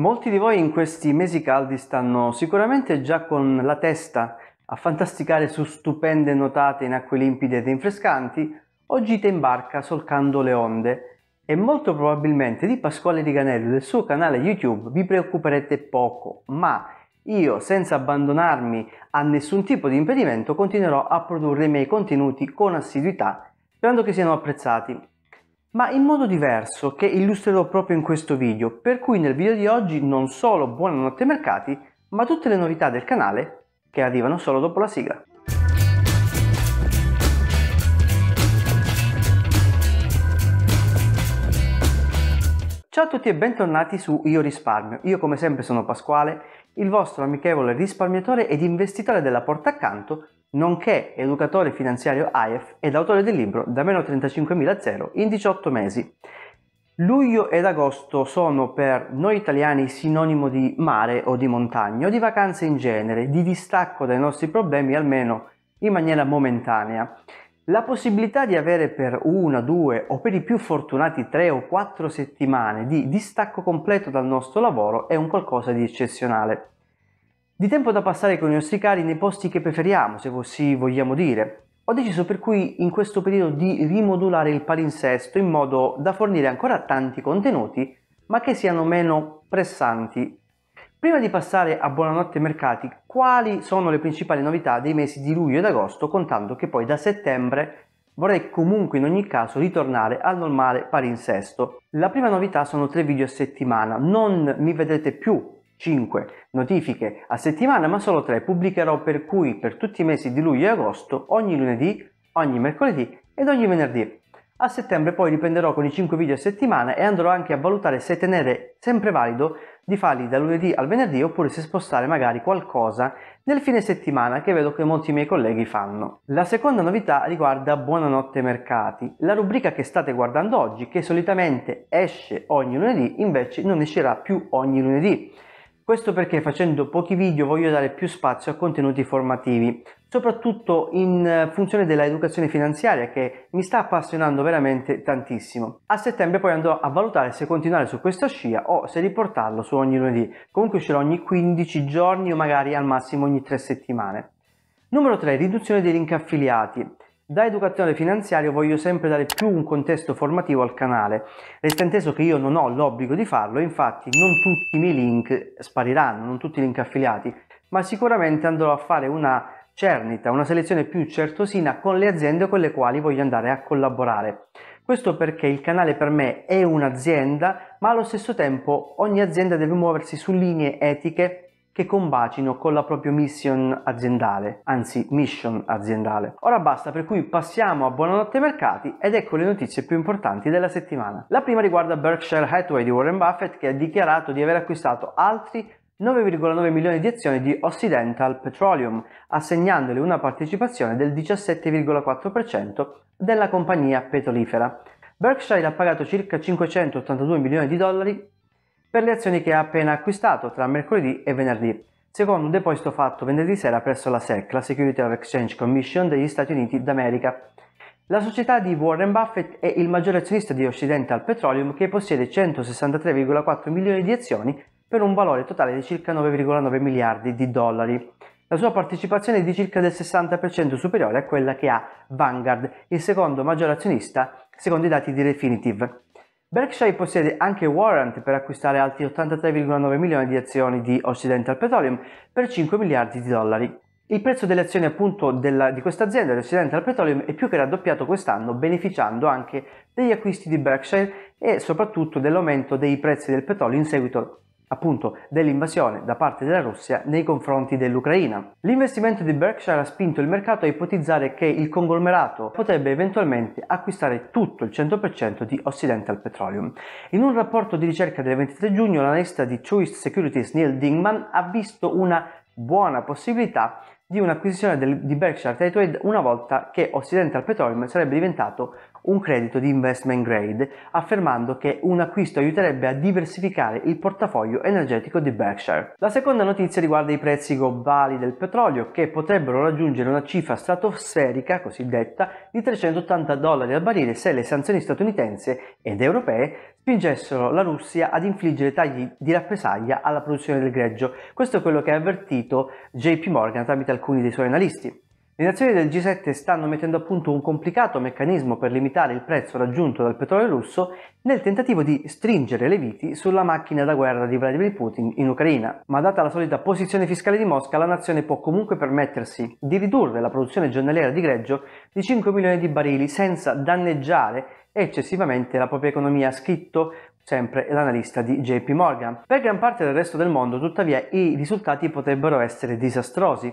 Molti di voi in questi mesi caldi stanno sicuramente già con la testa a fantasticare su stupende notate in acque limpide ed infrescanti o gite in barca solcando le onde e molto probabilmente di Pasquale Riganello e del suo canale YouTube vi preoccuperete poco, ma io senza abbandonarmi a nessun tipo di impedimento continuerò a produrre i miei contenuti con assiduità sperando che siano apprezzati ma in modo diverso che illustrerò proprio in questo video, per cui nel video di oggi non solo buonanotte mercati, ma tutte le novità del canale che arrivano solo dopo la sigla. Ciao a tutti e bentornati su Io Risparmio. Io come sempre sono Pasquale, il vostro amichevole risparmiatore ed investitore della porta accanto nonché educatore finanziario AIF ed autore del libro Da meno 35.000 a zero in 18 mesi. Luglio ed agosto sono per noi italiani sinonimo di mare o di montagna o di vacanze in genere, di distacco dai nostri problemi almeno in maniera momentanea. La possibilità di avere per una, due o per i più fortunati tre o quattro settimane di distacco completo dal nostro lavoro è un qualcosa di eccezionale di tempo da passare con i nostri cari nei posti che preferiamo, se così vogliamo dire. Ho deciso per cui in questo periodo di rimodulare il palinsesto in modo da fornire ancora tanti contenuti, ma che siano meno pressanti. Prima di passare a buonanotte mercati, quali sono le principali novità dei mesi di luglio ed agosto, contando che poi da settembre vorrei comunque in ogni caso ritornare al normale palinsesto. La prima novità sono tre video a settimana, non mi vedrete più 5 notifiche a settimana, ma solo 3 pubblicherò per cui per tutti i mesi di luglio e agosto, ogni lunedì, ogni mercoledì ed ogni venerdì. A settembre poi riprenderò con i 5 video a settimana e andrò anche a valutare se tenere sempre valido di farli da lunedì al venerdì oppure se spostare magari qualcosa nel fine settimana che vedo che molti miei colleghi fanno. La seconda novità riguarda Buonanotte Mercati, la rubrica che state guardando oggi che solitamente esce ogni lunedì invece non uscirà più ogni lunedì. Questo perché facendo pochi video voglio dare più spazio a contenuti formativi, soprattutto in funzione dell'educazione finanziaria che mi sta appassionando veramente tantissimo. A settembre poi andrò a valutare se continuare su questa scia o se riportarlo su ogni lunedì, comunque uscirò ogni 15 giorni o magari al massimo ogni 3 settimane. Numero 3. Riduzione dei link affiliati. Da educatore finanziario voglio sempre dare più un contesto formativo al canale, resta inteso che io non ho l'obbligo di farlo, infatti non tutti i miei link spariranno, non tutti i link affiliati, ma sicuramente andrò a fare una cernita, una selezione più certosina con le aziende con le quali voglio andare a collaborare. Questo perché il canale per me è un'azienda, ma allo stesso tempo ogni azienda deve muoversi su linee etiche che combacino con la propria mission aziendale, anzi mission aziendale. Ora basta, per cui passiamo a buonanotte mercati ed ecco le notizie più importanti della settimana. La prima riguarda Berkshire Hathaway di Warren Buffett che ha dichiarato di aver acquistato altri 9,9 milioni di azioni di Occidental Petroleum, assegnandole una partecipazione del 17,4% della compagnia petrolifera. Berkshire ha pagato circa 582 milioni di dollari per le azioni che ha appena acquistato tra mercoledì e venerdì, secondo un deposito fatto venerdì sera presso la SEC, la Security of Exchange Commission degli Stati Uniti d'America. La società di Warren Buffett è il maggiore azionista di Occidental Petroleum che possiede 163,4 milioni di azioni per un valore totale di circa 9,9 miliardi di dollari. La sua partecipazione è di circa del 60% superiore a quella che ha Vanguard, il secondo maggiore azionista secondo i dati di Refinitiv. Berkshire possiede anche warrant per acquistare altri 83,9 milioni di azioni di Occidental Petroleum per 5 miliardi di dollari. Il prezzo delle azioni appunto della, di questa azienda, di Occidental Petroleum, è più che raddoppiato quest'anno, beneficiando anche degli acquisti di Berkshire e soprattutto dell'aumento dei prezzi del petrolio in seguito appunto dell'invasione da parte della Russia nei confronti dell'Ucraina. L'investimento di Berkshire ha spinto il mercato a ipotizzare che il conglomerato potrebbe eventualmente acquistare tutto il 100% di Occidental Petroleum. In un rapporto di ricerca del 23 giugno l'analista di Choice Securities Neil Dingman ha visto una buona possibilità di un'acquisizione di Berkshire Hathaway una volta che Occidental Petroleum sarebbe diventato un credito di investment grade, affermando che un acquisto aiuterebbe a diversificare il portafoglio energetico di Berkshire. La seconda notizia riguarda i prezzi globali del petrolio, che potrebbero raggiungere una cifra stratosferica, cosiddetta, di 380 dollari al barile se le sanzioni statunitense ed europee spingessero la Russia ad infliggere tagli di rappresaglia alla produzione del greggio. Questo è quello che ha avvertito JP Morgan tramite alcuni dei suoi analisti. Le nazioni del G7 stanno mettendo a punto un complicato meccanismo per limitare il prezzo raggiunto dal petrolio russo nel tentativo di stringere le viti sulla macchina da guerra di Vladimir Putin in Ucraina. Ma data la solita posizione fiscale di Mosca, la nazione può comunque permettersi di ridurre la produzione giornaliera di greggio di 5 milioni di barili senza danneggiare eccessivamente la propria economia, ha scritto sempre l'analista di JP Morgan. Per gran parte del resto del mondo, tuttavia, i risultati potrebbero essere disastrosi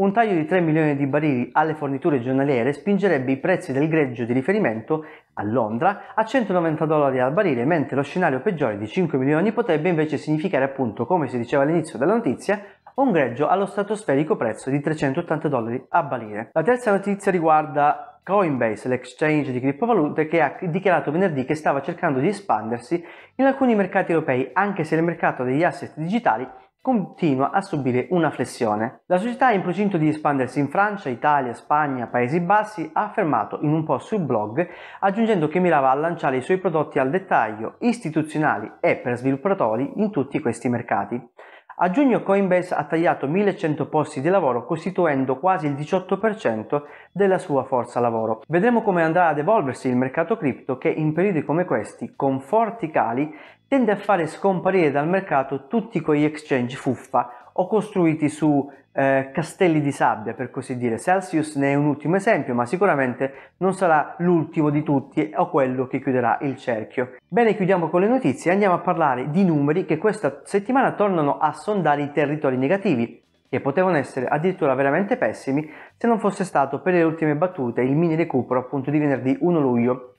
un taglio di 3 milioni di barili alle forniture giornaliere spingerebbe i prezzi del greggio di riferimento a Londra a 190 dollari al barile, mentre lo scenario peggiore di 5 milioni potrebbe invece significare appunto, come si diceva all'inizio della notizia, un greggio allo stratosferico prezzo di 380 dollari a barile. La terza notizia riguarda Coinbase, l'exchange di criptovalute, che ha dichiarato venerdì che stava cercando di espandersi in alcuni mercati europei, anche se il mercato degli asset digitali continua a subire una flessione. La società è in procinto di espandersi in Francia, Italia, Spagna, Paesi Bassi, ha affermato in un post sul blog, aggiungendo che mirava a lanciare i suoi prodotti al dettaglio, istituzionali e per sviluppatori in tutti questi mercati. A giugno Coinbase ha tagliato 1100 posti di lavoro costituendo quasi il 18% della sua forza lavoro. Vedremo come andrà ad evolversi il mercato cripto che in periodi come questi, con forti cali, tende a fare scomparire dal mercato tutti quegli exchange fuffa o costruiti su eh, castelli di sabbia, per così dire. Celsius ne è un ultimo esempio, ma sicuramente non sarà l'ultimo di tutti o quello che chiuderà il cerchio. Bene, chiudiamo con le notizie e andiamo a parlare di numeri che questa settimana tornano a sondare i territori negativi che potevano essere addirittura veramente pessimi se non fosse stato per le ultime battute il mini recupero appunto di venerdì 1 luglio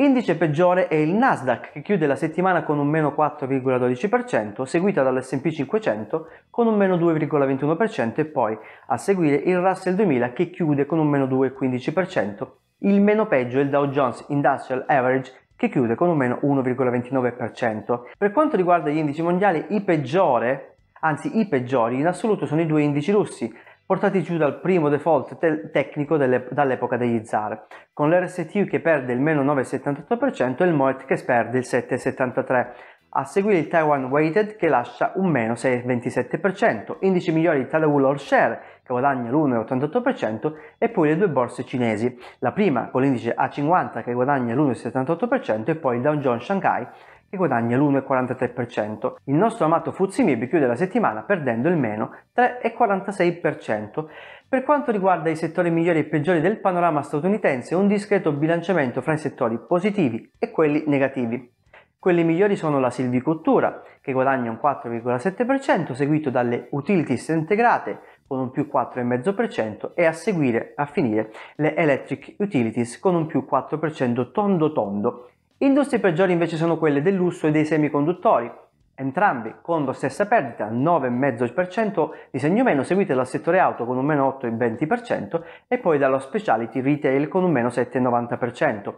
Indice peggiore è il Nasdaq che chiude la settimana con un meno 4,12%, seguita dall'S&P 500 con un meno 2,21% e poi a seguire il Russell 2000 che chiude con un meno 2,15%. Il meno peggio è il Dow Jones Industrial Average che chiude con un meno 1,29%. Per quanto riguarda gli indici mondiali, i peggiore Anzi, i peggiori in assoluto sono i due indici russi, portati giù dal primo default te- tecnico delle- dall'epoca degli zar, con l'RST che perde il meno 9,78% e il MOET che perde il 7,73%. A seguire il Taiwan Weighted che lascia un meno 6,27%, indici migliori di Taiwan All Share che guadagna l'1,88% e poi le due borse cinesi, la prima con l'indice A50 che guadagna l'1,78% e poi il Dow Jones Shanghai e guadagna l'1,43%. Il nostro amato Fuzzi chiude la settimana perdendo il meno 3,46%. Per quanto riguarda i settori migliori e peggiori del panorama statunitense, un discreto bilanciamento fra i settori positivi e quelli negativi. Quelli migliori sono la silvicoltura, che guadagna un 4,7%, seguito dalle utilities integrate con un più 4,5% e a seguire, a finire, le electric utilities con un più 4% tondo tondo. Industrie peggiori invece sono quelle del lusso e dei semiconduttori, entrambi con la stessa perdita, 9,5% di segno meno, seguite dal settore auto con un meno 8,20% e poi dallo speciality retail con un meno 7,90%.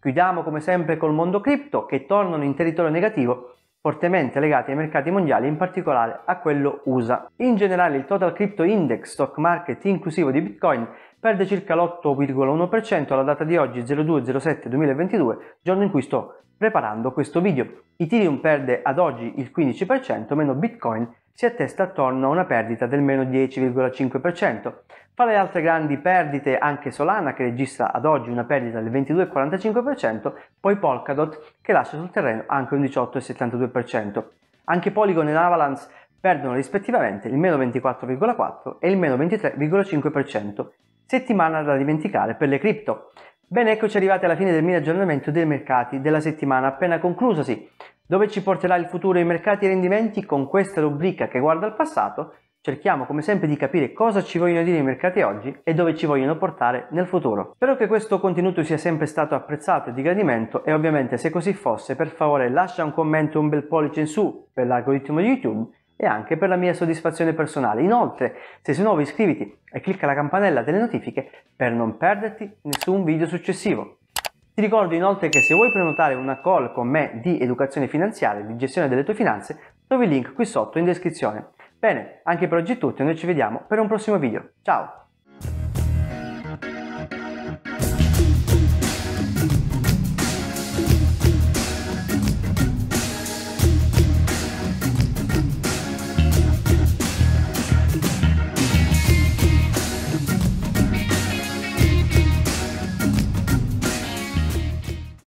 Chiudiamo come sempre col mondo cripto che tornano in territorio negativo fortemente legati ai mercati mondiali, in particolare a quello USA. In generale il Total Crypto Index Stock Market inclusivo di Bitcoin perde circa l'8,1% alla data di oggi 0207-2022, giorno in cui sto preparando questo video. Ethereum perde ad oggi il 15%, meno Bitcoin si attesta attorno a una perdita del meno 10,5%. Fra le altre grandi perdite anche Solana che registra ad oggi una perdita del 22,45%, poi Polkadot che lascia sul terreno anche un 18,72%. Anche Polygon e Avalanche perdono rispettivamente il meno 24,4% e il meno 23,5%. Settimana da dimenticare per le cripto. Bene, eccoci arrivati alla fine del mio aggiornamento dei mercati della settimana appena conclusasi. Dove ci porterà il futuro i mercati e i rendimenti? Con questa rubrica che guarda al passato cerchiamo come sempre di capire cosa ci vogliono dire i mercati oggi e dove ci vogliono portare nel futuro. Spero che questo contenuto sia sempre stato apprezzato e di gradimento e ovviamente se così fosse per favore lascia un commento e un bel pollice in su per l'algoritmo di YouTube e anche per la mia soddisfazione personale. Inoltre se sei nuovo iscriviti e clicca la campanella delle notifiche per non perderti nessun video successivo. Ti ricordo inoltre che se vuoi prenotare una call con me di educazione finanziaria, di gestione delle tue finanze, trovi il link qui sotto in descrizione. Bene, anche per oggi è tutto e noi ci vediamo per un prossimo video. Ciao!